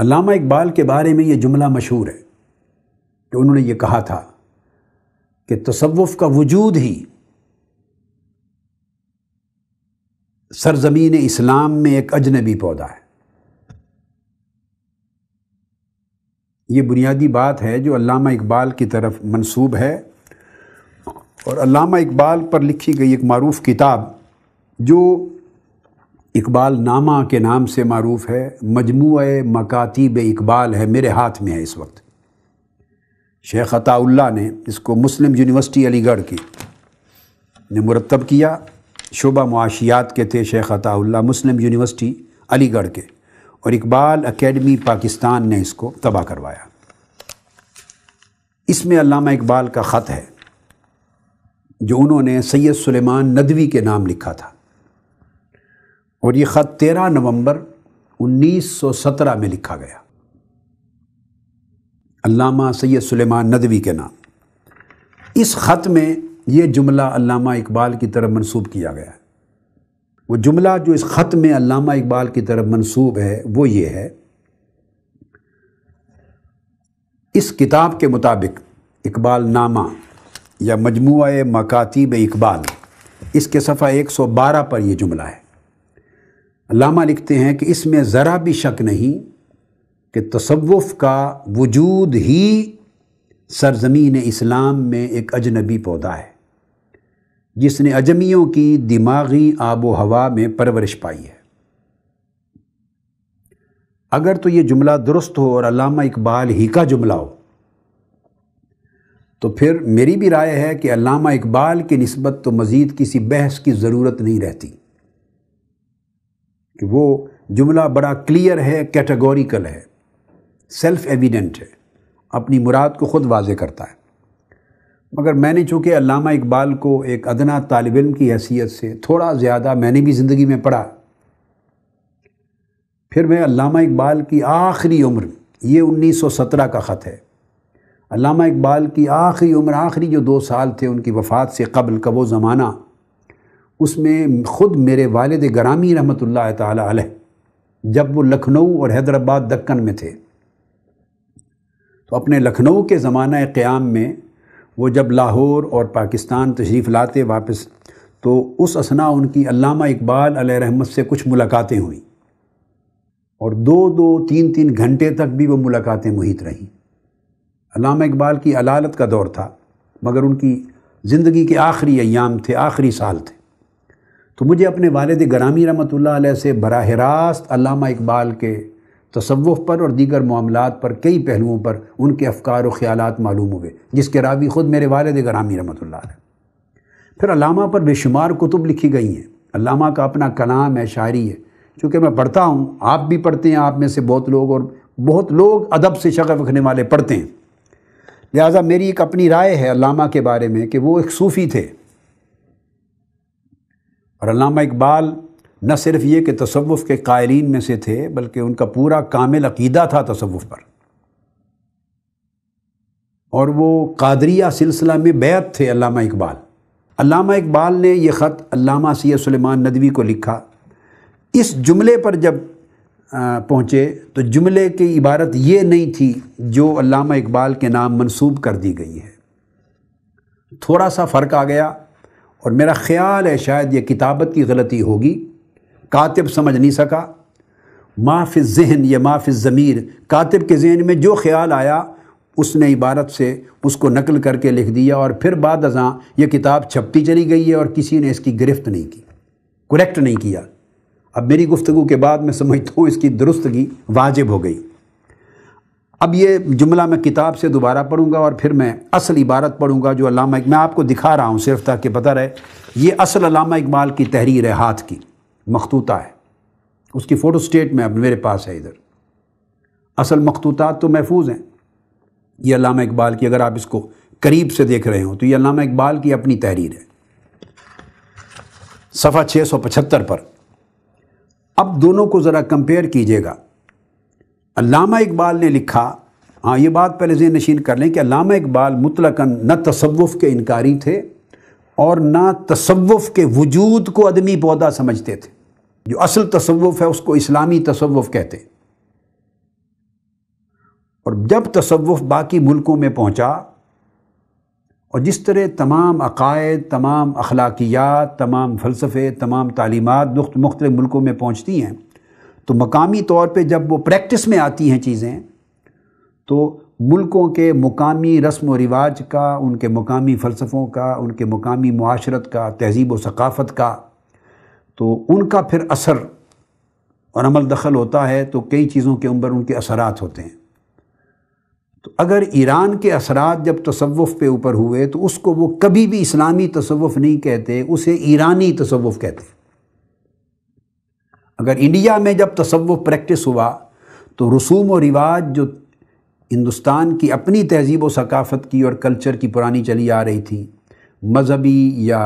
अलामा इकबाल के बारे में ये जुमला मशहूर है कि उन्होंने ये कहा था कि तसवुफ़ का वजूद ही सरजमीन इस्लाम में एक अजनबी पौधा है ये बुनियादी बात है जो अलामा इकबाल की तरफ मंसूब है और अलामा इकबाल पर लिखी गई एक मरूफ़ किताब जो इकबाल नामा के नाम से मरूफ है मजमू मकातीब इकबाल है मेरे हाथ में है इस वक्त शेख अताउल्ला ने इसको मुस्लिम यूनिवर्सिटी अलीगढ़ की ने मुरतब किया शुबा मुआशियात के थे शेख अताउल्ला मुस्लिम यूनिवर्सिटी अलीगढ़ के और इकबाल अकेडमी पाकिस्तान ने इसको तबाह करवाया इसमें अलामा इकबाल का ख़त है जो उन्होंने सैयद सुलेमान नदवी के नाम लिखा था और ये ख़त तेरह नवंबर 1917 में लिखा गया अल्लामा सैयद सुलेमान नदवी के नाम इस ख़त में ये जुमला अल्लामा इकबाल की तरफ मंसूब किया गया है वो जुमला जो इस ख़त में अल्लामा इकबाल की तरफ मंसूब है वो ये है इस किताब के मुताबिक इकबाल नामा या मजमू मकातीब इकबाल इसके सफ़ा 112 पर यह जुमला है लामा लिखते हैं कि इसमें ज़रा भी शक नहीं कि तसवुफ़ का वजूद ही सरजमीन इस्लाम में एक अजनबी पौधा है जिसने अजमियों की दिमागी आबो हवा में परवरिश पाई है अगर तो ये जुमला दुरुस्त हो और अलामा इकबाल ही का जुमला हो तो फिर मेरी भी राय है कि अलामा इकबाल की नस्बत तो मज़ीद किसी बहस की ज़रूरत नहीं रहती कि वो जुमला बड़ा क्लियर है कैटेगोरिकल है सेल्फ एविडेंट है अपनी मुराद को ख़ुद वाज करता है मगर मैंने चूँकि अलामा इकबाल को एक अदना तालब इम की हैसियत से थोड़ा ज़्यादा मैंने भी ज़िंदगी में पढ़ा फिर मैं अलामा इकबाल की आखिरी उम्र ये 1917 का ख़त है अलामा इकबाल की आखिरी उम्र आखिरी जो दो साल थे उनकी वफ़ात से कबल का वो ज़माना उसमें ख़ुद मेरे वालद ग्रामी रहमत ला जब वो लखनऊ और हैदराबाद दक्कन में थे तो अपने लखनऊ के ज़माना क़्याम में वो जब लाहौर और पाकिस्तान तशरीफ़ लाते वापस तो उस असना उनकी अलामा इकबाल रहमत से कुछ मुलाकातें हुई और दो दो तीन तीन घंटे तक भी वो मुलाकातें मुहित रहीं अलामा इकबाल की अलालत का दौर था मगर उनकी ज़िंदगी के आखिरी अयाम थे आखिरी साल थे तो मुझे अपने वालद ग्रामी रमत से बरह रास्त अलामा इकबाल के तसवुफ़ पर और दीगर मामलों पर कई पहलुओं पर उनके अफकार व ख्याल मालूम हुए जिसके रावी ख़ुद मेरे वालद ग्रामी रमत फिर अलामा पर बेशुमार कुतुब लिखी गई हैं अलामा का अपना कलाम है शायरी है चूँकि मैं पढ़ता हूँ आप भी पढ़ते हैं आप में से बहुत लोग और बहुत लोग अदब से शक़ रखने वाले पढ़ते हैं लिहाजा मेरी एक अपनी राय है अलामा के बारे में कि वो एक सूफ़ी थे और अलामा इकबाल न सिर्फ ये कि तसवुफ़ के कायरीन में से थे बल्कि उनका पूरा कामिल अकीदा था तसवुफ़ पर और वो कादरिया सिलसिला में बैत थे अलामा इकबाल अलामा इकबाल ने यह ख़त अलामा सैद सलेमान नदवी को लिखा इस जुमले पर जब पहुँचे तो जुमले की इबारत ये नहीं थी जो अलामा इकबाल के नाम मनसूब कर दी गई है थोड़ा सा फ़र्क आ गया और मेरा ख्याल है शायद ये किताबत की गलती होगी कातिब समझ नहीं सका माफ़ जहन या माफ़ ज़मीर कातिब के जहन में जो ख्याल आया उसने इबारत से उसको नकल करके लिख दिया और फिर बाद अजा ये किताब छपती चली गई है और किसी ने इसकी गिरफ्त नहीं की करेक्ट नहीं किया अब मेरी गुफ्तु के बाद मैं समझता हूँ इसकी दुरुस्तगी वाजिब हो गई अब ये जुमला मैं किताब से दोबारा पढ़ूंगा और फिर मैं असल इबारत पढ़ूंगा जो अलामा मैं आपको दिखा रहा हूँ सिर्फ ताकि पता रहे ये असल अलामा इकबाल की तहरीर है हाथ की मखतूता है उसकी फ़ोटो स्टेट में अब मेरे पास है इधर असल मखतूता तो महफूज हैं ये अलामा इकबाल की अगर आप इसको करीब से देख रहे हो तो ये अलामा इकबाल की अपनी तहरीर है सफ़ा पचहत्तर पर अब दोनों को ज़रा कंपेयर कीजिएगा अल्लामा इकबाल ने लिखा हाँ ये बात पहले जेन नशीन कर लें कि अल्लामा इकबाल मुतलकन न तसवुफ़ के इनकारी थे और ना तसवुफ़ के वजूद को अदमी पौधा समझते थे जो असल तसवुफ़ है उसको इस्लामी तसवुफ़ कहते और जब तसवुफ़ बाकी मुल्कों में पहुँचा और जिस तरह तमाम अकायद तमाम अखलाकियात तमाम फ़लसफ़े तमाम तालीमत मुख्त मुल्कों में पहुँचती हैं तो मकामी तौर पे जब वो प्रैक्टिस में आती हैं चीज़ें तो मुल्कों के मुकामी रस्म व रिवाज का उनके मुकामी फ़लसफ़ों का उनके मुकामी माशरत का तहज़ीब व सकाफ़त का तो उनका फिर असर और अमल दखल होता है तो कई चीज़ों के ऊपर उनके असरात होते हैं तो अगर ईरान के असरात जब तसवुफ़ पे ऊपर हुए तो उसको वो कभी भी इस्लामी तसवुफ़ नहीं कहते उसे ईरानी तसवुफ़ कहते हैं अगर इंडिया में जब तसव्व प्रैक्टिस हुआ तो रसूम और रिवाज जो हिंदुस्तान की अपनी तहजीब व सकाफ़त की और कल्चर की पुरानी चली आ रही थी मजहबी या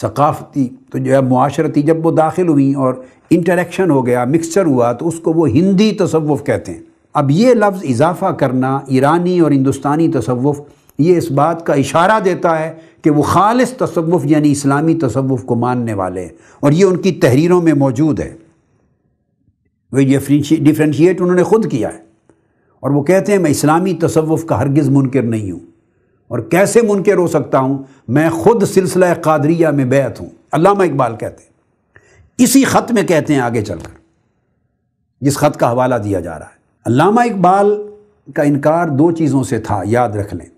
सकाफ़ती तो जो है माशरती जब वो दाखिल हुई और इंटरेक्शन हो गया मिक्सचर हुआ तो उसको वो हिंदी तसव्वुफ कहते हैं अब ये लफ्ज़ इजाफ़ा करना ईरानी और हिंदुस्तानी तसवुफ़ ये इस बात का इशारा देता है कि वो खालिस तसव्वुफ यानी इस्लामी तसव्वुफ को मानने वाले हैं और ये उनकी तहरीरों में मौजूद है वे डिफ्रेंशिएट उन्होंने ख़ुद किया है और वो कहते हैं मैं इस्लामी तसवुफ़ का हरगज़ मुनकिर नहीं हूँ और कैसे मुनकिर हो सकता हूँ मैं ख़ुद सिलसिला कादरिया में बैत हूँ अलामा इकबाल कहते हैं इसी ख़त में कहते हैं आगे चल कर जिस ख़त का हवाला दिया जा रहा है अलामा इकबाल का इनकार दो चीज़ों से था याद रख लें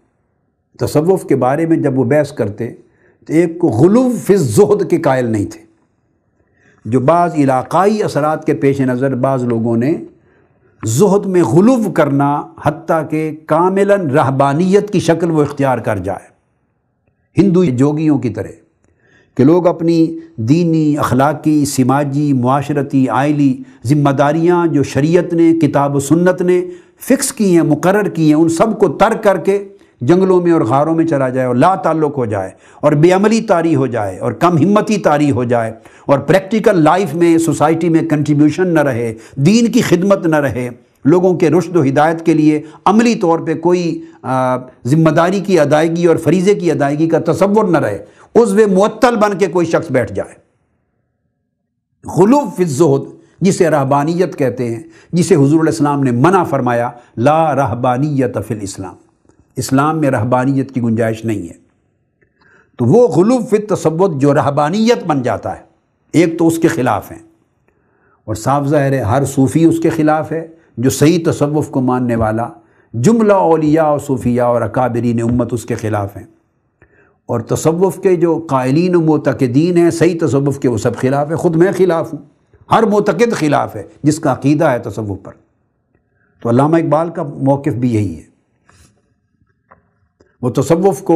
तसवुफ़ के बारे में जब वो बहस करते तो एक को गलूफ़ फिज़ के कायल नहीं थे जो बाज़ इलाक़ाई असरात के पेश नज़र बाज़ लोगों ने जहद में गुलव करना हती के कामिला रहबानियत की शक्ल वो इख्तियार कर जाए हिंदू जोगियों की तरह कि लोग अपनी दीनी अखलाकी समाजी माशरती आयली ज़िम्मेदारियाँ जो शरीयत ने किताब सुन्नत ने फ़िक्स की हैं मुकर की हैं उन सब को तर्क करके जंगलों में और घारों में चला जाए और ला ताल्लुक हो जाए और बेअमली तारी हो जाए और कम हिम्मती तारी हो जाए और प्रैक्टिकल लाइफ में सोसाइटी में कंट्रीब्यूशन न रहे दीन की खिदमत न रहे लोगों के रुश्द हिदायत के लिए अमली तौर पर कोई ज़िम्मेदारी की अदायगी और फरीज़े की अदायगी का तस्वुर न रहे उस वे मअतल बन के कोई शख्स बैठ जाए गलूब फिजोद जिसे रहबानियत कहते हैं जिसे हजूर इस्लाम ने मना फरमाया ला रहबानियत फ़िल इस्लाम इस्लाम में रहबानियत की गुंजाइश नहीं है तो वो गुलू फित तसवत जो रहबानियत बन जाता है एक तो उसके ख़िलाफ़ हैं और साफ ज़ाहिर है हर सूफ़ी उसके ख़िलाफ़ है जो सही तसवुफ़ को मानने वाला जुमला ओलिया और सूफिया और अकाबरीन उम्मत उसके ख़िलाफ़ हैं और तसवुफ़ के जो कायलिन मोतकदीन हैं सही तसवुफ़ के वो सब ख़िलाफ़ है ख़ुद मैं ख़िलाफ़ हूँ हर मोतकद ख़िलाफ़ है जिसका अकीदा है तसवुफ़ पर तो इकबाल का मौक़ भी यही है वो तसवुफ़ को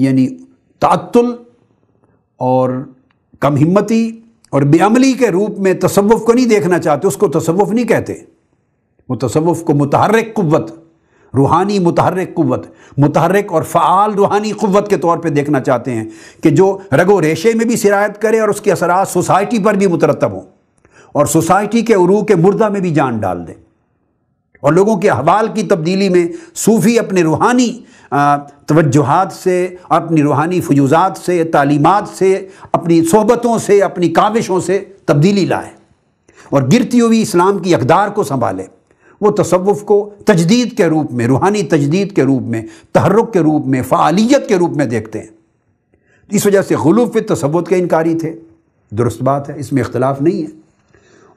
यानी तातुल और कम हिम्मती और बेअमली के रूप में तसव्वुफ़ को नहीं देखना चाहते उसको तसव्वुफ़ नहीं कहते वो तसव्वुफ़ को मतहरक कुव्वत रूहानी मतहरक कुव्वत मतहरक और फ़ाल रूहानी कुव्वत के तौर पर देखना चाहते हैं कि जो रगो रेशे में भी सिरायत करे और उसके असरात सोसाइटी पर भी मुतरतब हों और सोसाइटी के उरू के मुर्दा में भी जान डाल दें और लोगों के अहवाल की तब्दीली में सूफ़ी अपने रूहानी तवजुहत से अपनी रूहानी फजूज़ात से तालीमत से अपनी सोहबतों से अपनी काविशों से तब्दीली लाए और गिरती हुई इस्लाम की अकदार को संभाले वो तसवुफ़ को तजदीद के रूप में रूहानी तजदीद के रूप में तहरक के रूप में फ़ालियत के रूप में देखते हैं इस वजह से गलूफ़ तसवुत के इनकारी थे दुरुस्त बात है इसमें इख्तलाफ नहीं है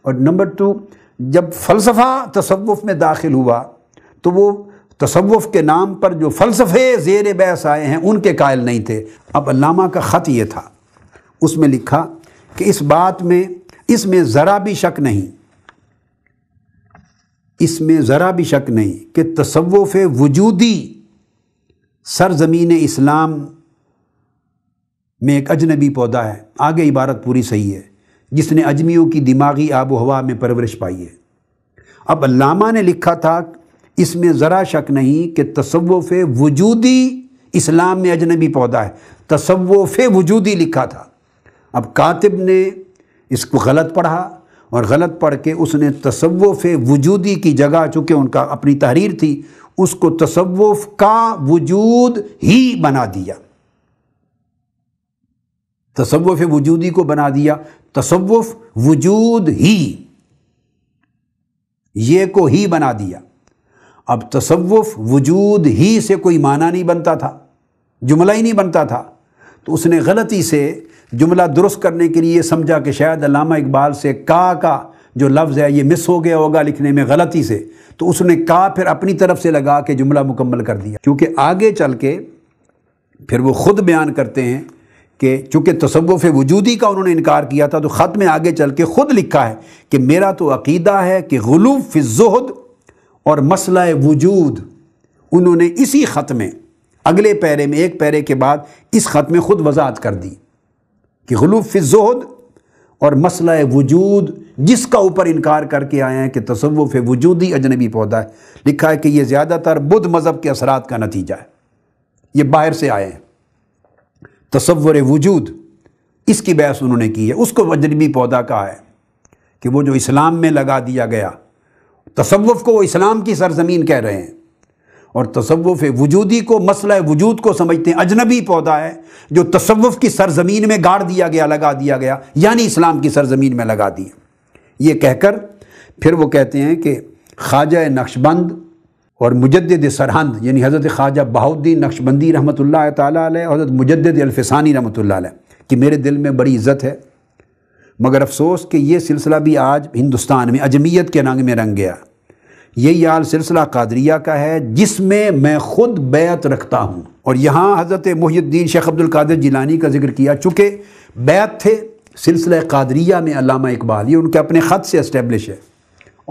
और नंबर टू जब फ़लसफ़ा तसवुफ़ में दाखिल हुआ तो वो तसवुफ़ के नाम पर जो फ़लसफ़े जेर बहस आए हैं उनके कायल नहीं थे अब अलामा का ख़त ये था उसमें लिखा कि इस बात में इसमें ज़रा भी शक नहीं इसमें ज़रा भी शक नहीं कि तसवुफ़ वजूदी सरजमीन इस्लाम में एक अजनबी पौधा है आगे इबारत पूरी सही है जिसने अजमियों की दिमागी आबो हवा में परवरिश पाई है अब अलामा ने लिखा था इसमें ज़रा शक नहीं कि तसवफ वजूदी इस्लाम में अजनबी पौधा है तसवफ वजूदी लिखा था अब कातिब ने इसको गलत पढ़ा और गलत पढ़ के उसने तसवफ वजूदी की जगह चूँकि उनका अपनी तहरीर थी उसको तसवफ का वजूद ही बना दिया तसवफ वजूदी को बना दिया तसव्वुफ वजूद ही ये को ही बना दिया अब तसव्वुफ वजूद ही से कोई माना नहीं बनता था जुमला ही नहीं बनता था तो उसने गलती से जुमला दुरुस्त करने के लिए समझा कि शायद अलामा इकबाल से का का जो लफ्ज़ है ये मिस हो गया होगा लिखने में गलती से तो उसने का फिर अपनी तरफ से लगा के जुमला मुकम्मल कर दिया क्योंकि आगे चल के फिर वो ख़ुद बयान करते हैं कि चूँकि तसवुफ़ वजूदी का उन्होंने इनकार किया था तो ख़त में आगे चल के ख़ुद लिखा है कि मेरा तो अकीदा है कि गलूब जहद और मसला वजूद उन्होंने इसी ख़त में अगले पैरे में एक पैरे के बाद इस ख़त में ख़ुद वजाहत कर दी कि गलूब जहद और मसला वजूद जिसका ऊपर इनकार करके आए हैं कि तसवुफ़ वजूदी अजनबी पौधा है लिखा है कि ये ज़्यादातर बुद्ध मज़हब के असरात का नतीजा है ये बाहर से आए हैं तस्वर वजूद इसकी बहस उन्होंने की है उसको अजनबी पौधा कहा है कि वो जो इस्लाम में लगा दिया गया तसवफ़ को वो इस्लाम की सरजमीन कह रहे हैं और तसवफ़ वजूदी को मसला वजूद को समझते हैं अजनबी पौधा है जो तसवफ़ की सरजमीन में गाड़ दिया गया लगा दिया गया यानी इस्लाम की सरजमीन में लगा दिया ये कहकर फिर वो कहते हैं कि ख्वाजा नक्शबंद और मुजद सरहंद यानी हज़रत ख्वाजा बहाउद्दीन नक्शबंदी रहमत ला मुजद अल्फसानी रहमत ला कि मेरे दिल में बड़ी इज़्ज़त है मगर अफसोस कि ये सिलसिला भी आज हिंदुस्तान में अजमीत के रंग में रंग गया ये याल सिलसिला कादरिया का है जिसमें मैं खुद बैत रखता हूँ और यहाँ हज़रत मुहद्दीन शेख अब्दुल कादिर जिलानी का जिक्र किया चूँकि बैत थे सिलसिला कादरिया में अलामा इकबाल ये उनके अपने ख़त से इस्टेब्लिश है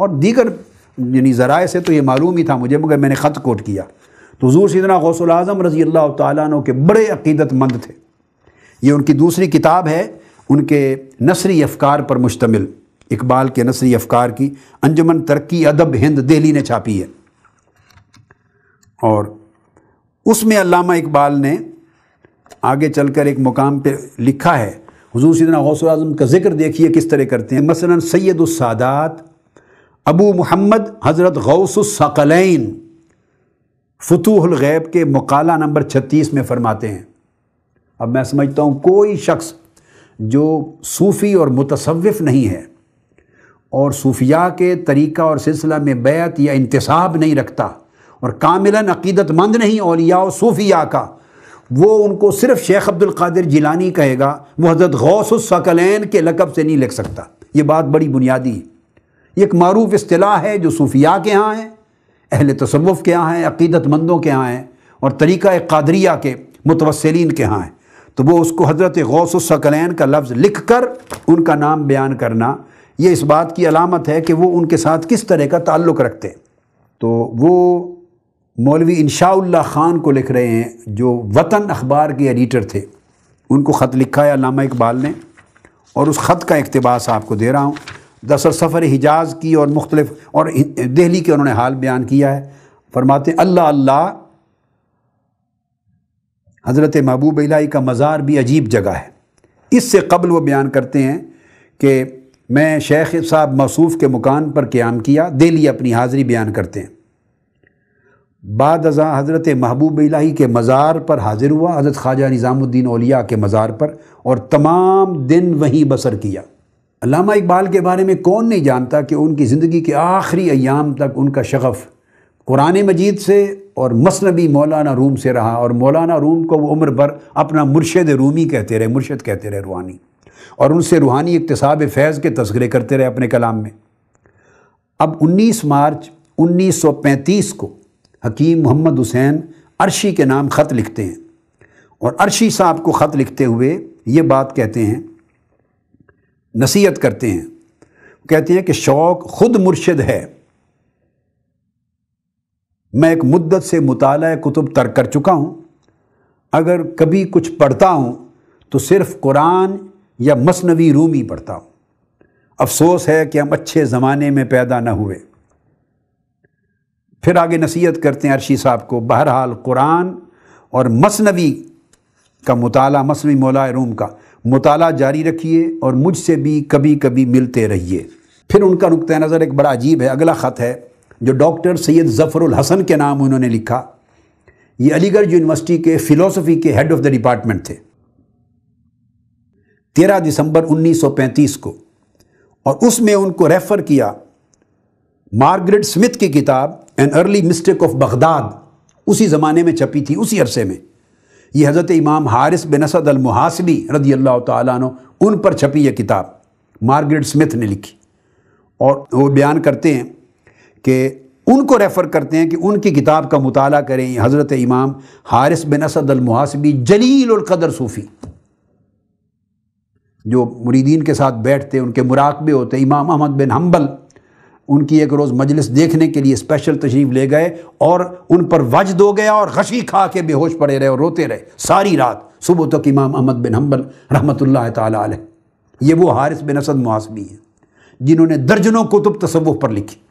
और दीगर यानी ज़रा से तो ये मालूम ही था मुझे मगर मैंने ख़त कोट किया तो हजूर सीधना गौसल आज़म रज़ी अल्लाह तु के बड़े अकीदतमंद थे ये उनकी दूसरी किताब है उनके नसरी अफकार पर मुश्तमिल इकबाल के नसरी अफकार की अंजमन तरक्की अदब हिंद दिल्ली ने छापी है और उसमें अलामा इकबाल ने आगे चलकर एक मुकाम पे लिखा है हजूर सदना गौसल आज़म का जिक्र देखिए किस तरह करते हैं मसला सैदुलसादात अबू मोहम्मद हज़रत फतूहल ग़ैब के मकाला नंबर छत्तीस में फ़रमाते हैं अब मैं समझता हूँ कोई शख्स जो सूफ़ी और मुतसविफ़ नहीं है और सूफिया के तरीक़ा और सिलसिला में बैत या इंतसाब नहीं रखता और कामिला अकीदतमंद नहीं औलिया और सूफिया का वो उनको सिर्फ शेख अब्दुल कादिर जिलानी कहेगा वो हज़रत गौसुलसकलैन के लकब से नहीं लिख सकता ये बात बड़ी बुनियादी है एक मरूफ असलाह है जो सूफिया के यहाँ है अहल तसवुफ़ के यहाँ है अक़ीदतमंदों के यहाँ है और तरीक़ा कादरिया के मुतवसरीन के यहाँ है तो वो उसको हज़रत गौसकलैन का लफ्ज़ लिख कर उनका नाम बयान करना ये इस बात की अलामत है कि वो उनके साथ किस तरह का ताल्लुक़ रखते हैं तो वो मौलवी इनशाला ख़ान को लिख रहे हैं जो वतन अखबार के एडिटर थे उनको ख़त लिखा है अलामा इकबाल ने और उस ख़त का इकतबास आपको दे रहा हूँ दरअसल सफ़र हिजाज की और मुख्तलिफ और दिल्ली के उन्होंने हाल बयान किया है फरमाते अल्लाह अल्लाह हज़रत महबूब इलाही का मज़ार भी अजीब जगह है इससे कबल वो बयान करते हैं कि मैं शेख साहब मसूफ़ के मकान पर क़्याम किया दिल्ली अपनी हाज़िरी बयान करते हैं बाद अजा हज़रत महबूब इलाही के मज़ार पर हाज़िर हुआ हज़रत ख्वाजा निज़ामुद्दीन ओलिया के मज़ार पर और तमाम दिन वहीं बसर किया अलामा इकबाल के बारे में कौन नहीं जानता कि उनकी ज़िंदगी के आखिरी अयाम तक उनका शगफ़ कुरान मजीद से और मसनबी मौलाना रूम से रहा और मौलाना रूम को वो उम्र भर अपना मुर्शद रूमी कहते रहे मुर्शद कहते रहे रूहानी और उनसे रूहानी इकतसाब फैज़ के तस्करे करते रहे अपने कलाम में अब उन्नीस मार्च उन्नीस सौ पैंतीस को हकीम मोहम्मद हुसैन अर्शी के नाम ख़त लिखते हैं और अर्शी साहब को ख़त लिखते हुए ये बात कहते हैं नसीहत करते हैं कहते हैं कि शौक़ ख़ुद मुर्शिद है मैं एक मुद्दत से मुताल कुतुब तर्क कर चुका हूँ अगर कभी कुछ पढ़ता हूँ तो सिर्फ कुरान या मसनवी रूमी पढ़ता हूँ अफसोस है कि हम अच्छे ज़माने में पैदा ना हुए फिर आगे नसीहत करते हैं अर्शी साहब को बहरहाल कुरान और मसनवी का मताल मसनवी मौला रूम का मुताला जारी रखिए और मुझसे भी कभी कभी मिलते रहिए फिर उनका नुक़ नज़र एक बड़ा अजीब है अगला ख़त है जो डॉक्टर सैयद ज़फ़रुल हसन के नाम उन्होंने लिखा ये अलीगढ़ यूनिवर्सिटी के फ़िलोसफ़ी के हेड ऑफ़ द डिपार्टमेंट थे तेरह दिसंबर 1935 को और उसमें उनको रेफ़र किया मार्गरेट स्मिथ की किताब an early mystic of Baghdad उसी ज़माने में छपी थी उसी अरसे में ये हज़रत इमाम हारिस बिन असद अलमहासबी रदी अल्लाह तु उन पर छपी यह किताब मार्गरेट स्मिथ ने लिखी और वो बयान करते हैं कि उनको रेफ़र करते हैं कि उनकी किताब का मताल करें हज़रत इमाम हारिस बिन असद और जलीलकदर सूफ़ी जो मुरीदीन के साथ बैठते उनके मुराकबे होते इमाम अहमद बिन हम्बल उनकी एक रोज़ मजलिस देखने के लिए स्पेशल तशरीफ़ ले गए और उन पर वजद हो गया और खशी खा के बेहोश पड़े रहे और रोते रहे सारी रात सुबह तक इमाम अहमद बिन हम्बल रहमत ला ये वो हारिस बिन असद मुहासबी हैं जिन्होंने दर्जनों कुतुब तसव्वुफ पर लिखी